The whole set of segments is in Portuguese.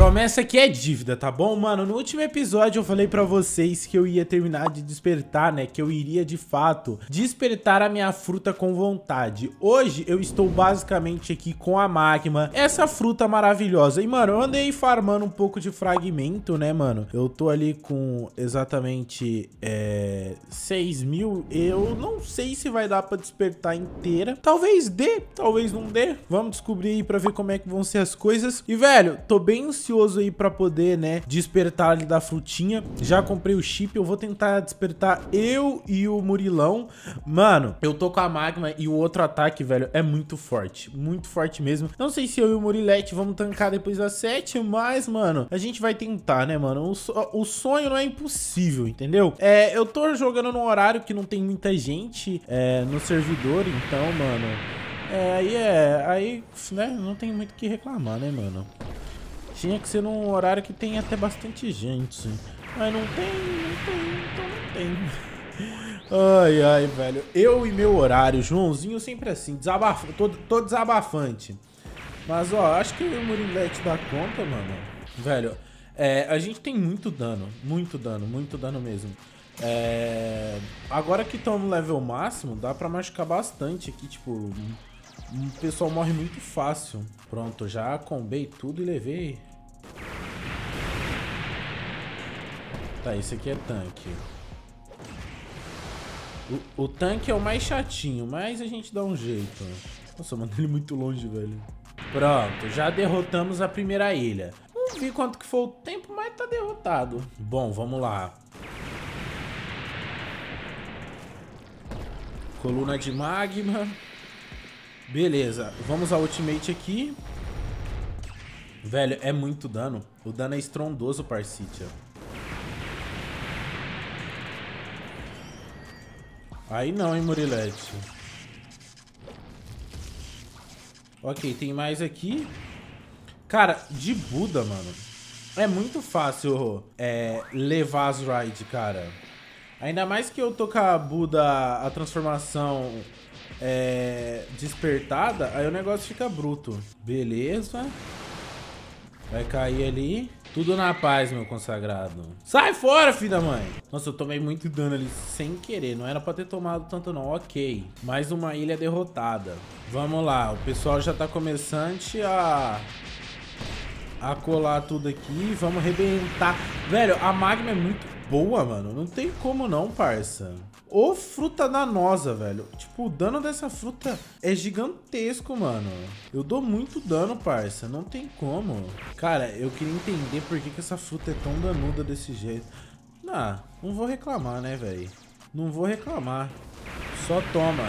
Promessa que é dívida, tá bom? Mano, no último episódio eu falei pra vocês que eu ia terminar de despertar, né? Que eu iria, de fato, despertar a minha fruta com vontade. Hoje eu estou basicamente aqui com a magma, essa fruta maravilhosa. E, mano, eu andei farmando um pouco de fragmento, né, mano? Eu tô ali com exatamente é, 6 mil. Eu não sei se vai dar pra despertar inteira. Talvez dê, talvez não dê. Vamos descobrir aí pra ver como é que vão ser as coisas. E, velho, tô bem ansioso ansioso aí pra poder, né, despertar ali da frutinha. Já comprei o chip, eu vou tentar despertar eu e o Murilão. Mano, eu tô com a Magma e o outro ataque, velho, é muito forte. Muito forte mesmo. Não sei se eu e o Murilete vamos tancar depois das 7, mas, mano, a gente vai tentar, né, mano? O, o sonho não é impossível, entendeu? É, eu tô jogando num horário que não tem muita gente é, no servidor, então, mano... É, aí é. Aí, né, não tem muito o que reclamar, né, mano? Tinha que ser num horário que tem até bastante gente. Mas não tem, não tem, então não tem. Ai, ai, velho. Eu e meu horário, Joãozinho sempre é assim, desabaf... tô, tô desabafante. Mas, ó, acho que o Murilete dá conta, mano. Velho, é, a gente tem muito dano, muito dano, muito dano mesmo. É, agora que estamos no level máximo, dá pra machucar bastante aqui, tipo, o pessoal morre muito fácil. Pronto, já combei tudo e levei. Tá, esse aqui é tanque. O, o tanque é o mais chatinho, mas a gente dá um jeito. Nossa, mandei ele muito longe, velho. Pronto, já derrotamos a primeira ilha. Não vi quanto que foi o tempo, mas tá derrotado. Bom, vamos lá. Coluna de magma. Beleza, vamos ao ultimate aqui. Velho, é muito dano. O dano é estrondoso, Parsitia. Aí não, hein, Murilete. Ok, tem mais aqui. Cara, de Buda, mano. É muito fácil é, levar as ride, cara. Ainda mais que eu tô com a Buda, a transformação é, despertada, aí o negócio fica bruto. Beleza. Vai cair ali. Tudo na paz, meu consagrado. Sai fora, filho da mãe! Nossa, eu tomei muito dano ali sem querer. Não era pra ter tomado tanto, não. Ok. Mais uma ilha derrotada. Vamos lá. O pessoal já tá começando a... A colar tudo aqui. Vamos arrebentar. Velho, a magma é muito boa, mano. Não tem como não, parça. Ô fruta danosa, velho. Tipo, o dano dessa fruta é gigantesco, mano. Eu dou muito dano, parça. Não tem como. Cara, eu queria entender por que, que essa fruta é tão danuda desse jeito. Ah, não vou reclamar, né, velho? Não vou reclamar. Só toma.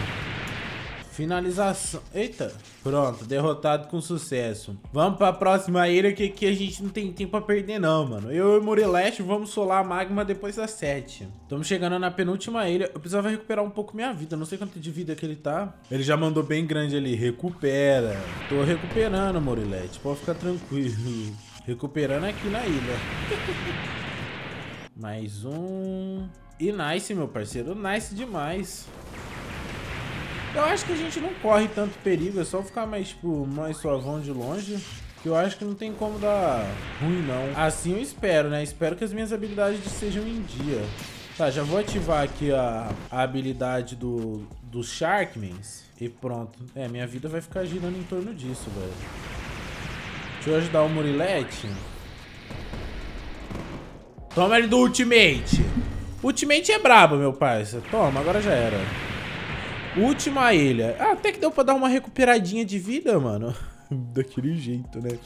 Finalização. Eita. Pronto, derrotado com sucesso. Vamos pra próxima ilha, que aqui a gente não tem tempo pra perder não, mano. Eu e o Murileste vamos solar a magma depois das 7. Estamos chegando na penúltima ilha. Eu precisava recuperar um pouco minha vida. Não sei quanto de vida que ele tá. Ele já mandou bem grande ali. Recupera. Tô recuperando, Murileste. Pode ficar tranquilo. Recuperando aqui na ilha. Mais um... E nice, meu parceiro. Nice demais. Eu acho que a gente não corre tanto perigo, é só ficar mais, tipo, mais suavão de longe. Que eu acho que não tem como dar ruim, não. Assim eu espero, né? Espero que as minhas habilidades sejam em dia. Tá, já vou ativar aqui a, a habilidade do, do Sharkmans. E pronto. É, minha vida vai ficar girando em torno disso, velho. Deixa eu ajudar o Murilete. Toma ele do Ultimate. Ultimate é brabo, meu parça. Toma, agora já era. Última ilha. Ah, até que deu pra dar uma recuperadinha de vida, mano. Daquele jeito, né?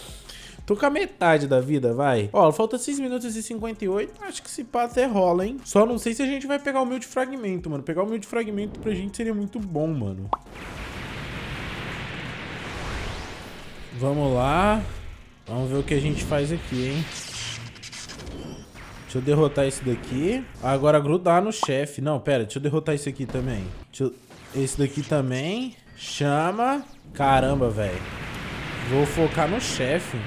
Tô com a metade da vida, vai. Ó, falta 6 minutos e 58. Acho que se pá até rola, hein? Só não sei se a gente vai pegar o meu de fragmento, mano. Pegar o meu de fragmento pra gente seria muito bom, mano. Vamos lá. Vamos ver o que a gente faz aqui, hein? Deixa eu derrotar esse daqui. Agora grudar no chefe. Não, pera. Deixa eu derrotar esse aqui também. Deixa eu... Esse daqui também. Chama. Caramba, velho. Vou focar no chefe.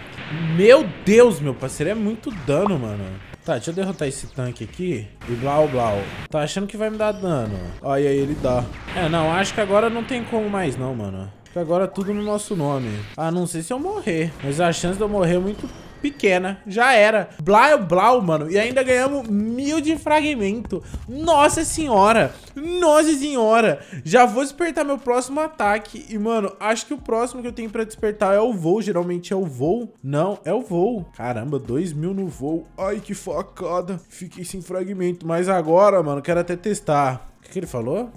Meu Deus, meu parceiro. É muito dano, mano. Tá, deixa eu derrotar esse tanque aqui. E blau, blau. Tá achando que vai me dar dano. olha aí ele dá. É, não. Acho que agora não tem como mais não, mano. Porque agora é tudo no nosso nome. A ah, não ser se eu morrer. Mas a chance de eu morrer é muito pequena. Já era. Blau, blau, mano. E ainda ganhamos mil de fragmento. Nossa senhora. Nossa senhora. Já vou despertar meu próximo ataque. E, mano, acho que o próximo que eu tenho pra despertar é o voo. Geralmente é o voo. Não, é o voo. Caramba, dois mil no voo. Ai, que facada. Fiquei sem fragmento. Mas agora, mano, quero até testar. O que, que ele falou?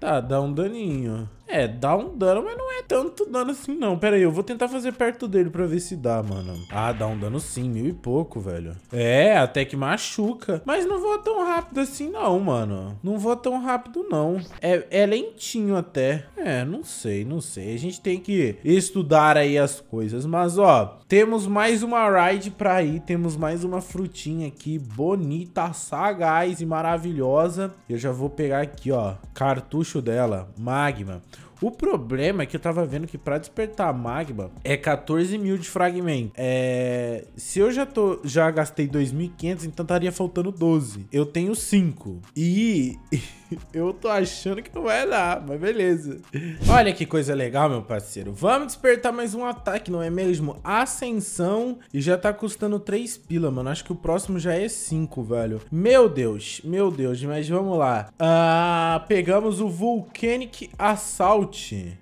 Tá, dá um daninho. É, dá um dano, mas não é tanto dano assim, não. Pera aí, eu vou tentar fazer perto dele pra ver se dá, mano. Ah, dá um dano sim, mil e pouco, velho. É, até que machuca. Mas não vou tão rápido assim, não, mano. Não vou tão rápido, não. É, é lentinho até. É, não sei, não sei. A gente tem que estudar aí as coisas. Mas, ó, temos mais uma ride pra ir. Temos mais uma frutinha aqui, bonita, sagaz e maravilhosa. Eu já vou pegar aqui, ó, cartucho dela, magma. O problema é que eu tava vendo que pra despertar magma é 14 mil de fragmento. É... Se eu já, tô... já gastei 2.500, então estaria faltando 12. Eu tenho 5. E... Eu tô achando que não vai dar, mas beleza. Olha que coisa legal, meu parceiro. Vamos despertar mais um ataque, não é mesmo? Ascensão e já tá custando 3 pila, mano. Acho que o próximo já é 5, velho. Meu Deus, meu Deus, mas vamos lá. Ah, pegamos o Volcanic Assault.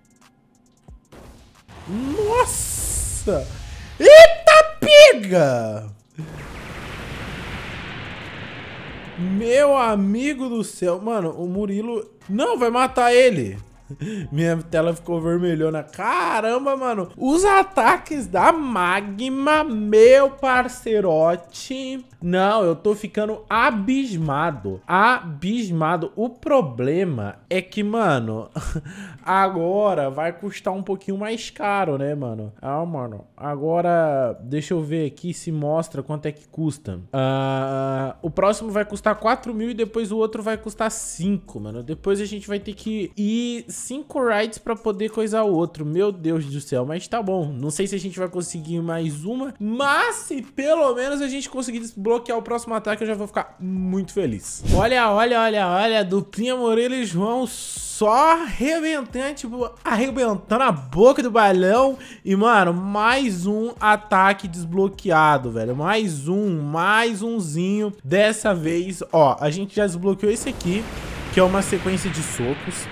Nossa! Eita, pega! Meu amigo do céu. Mano, o Murilo... Não, vai matar ele. Minha tela ficou vermelhona. Caramba, mano. Os ataques da Magma, meu parceirote. Não, eu tô ficando abismado. Abismado. O problema é que, mano, agora vai custar um pouquinho mais caro, né, mano? Ah, mano. Agora, deixa eu ver aqui se mostra quanto é que custa. Uh, o próximo vai custar 4 mil e depois o outro vai custar 5, mano. Depois a gente vai ter que ir cinco rides para poder coisar o outro. Meu Deus do céu, mas tá bom. Não sei se a gente vai conseguir mais uma, mas se pelo menos a gente conseguir desbloquear o próximo ataque, eu já vou ficar muito feliz. Olha, olha, olha, olha, duplinha Moreira e João só arrebentando, tipo, arrebentando a boca do balão. E, mano, mais um ataque desbloqueado, velho. Mais um, mais umzinho. Dessa vez, ó, a gente já desbloqueou esse aqui, que é uma sequência de socos.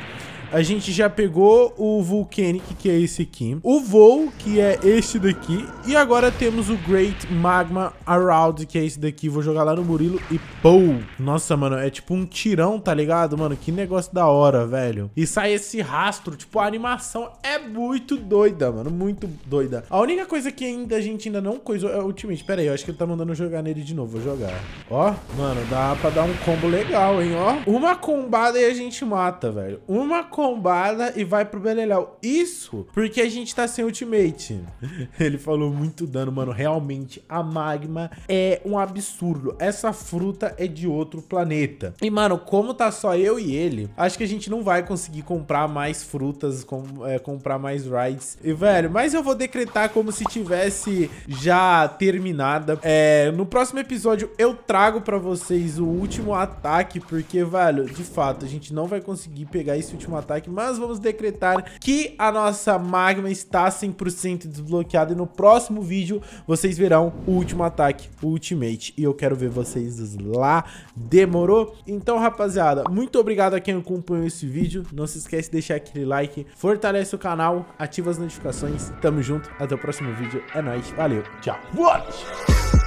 A gente já pegou o Vulcanic, que é esse aqui. O vol que é este daqui. E agora temos o Great Magma Around, que é esse daqui. Vou jogar lá no Murilo e pou! Nossa, mano, é tipo um tirão, tá ligado? Mano, que negócio da hora, velho. E sai esse rastro. Tipo, a animação é muito doida, mano. Muito doida. A única coisa que ainda a gente ainda não coisou é o Ultimate. Pera aí, eu acho que ele tá mandando jogar nele de novo. Vou jogar. Ó, mano, dá pra dar um combo legal, hein, ó. Uma combada e a gente mata, velho. Uma combada e vai pro Beleléu. Isso porque a gente tá sem ultimate. Ele falou muito dano, mano. Realmente, a magma é um absurdo. Essa fruta é de outro planeta. E, mano, como tá só eu e ele, acho que a gente não vai conseguir comprar mais frutas, com, é, comprar mais rides. E, velho, mas eu vou decretar como se tivesse já terminada. É, no próximo episódio eu trago pra vocês o último ataque, porque, velho, de fato, a gente não vai conseguir pegar esse último ataque ataque, mas vamos decretar que a nossa magma está 100% desbloqueada e no próximo vídeo vocês verão o último ataque, o ultimate, e eu quero ver vocês lá, demorou? Então, rapaziada, muito obrigado a quem acompanhou esse vídeo, não se esquece de deixar aquele like, fortalece o canal, ativa as notificações, tamo junto, até o próximo vídeo, é nóis, valeu, tchau! What?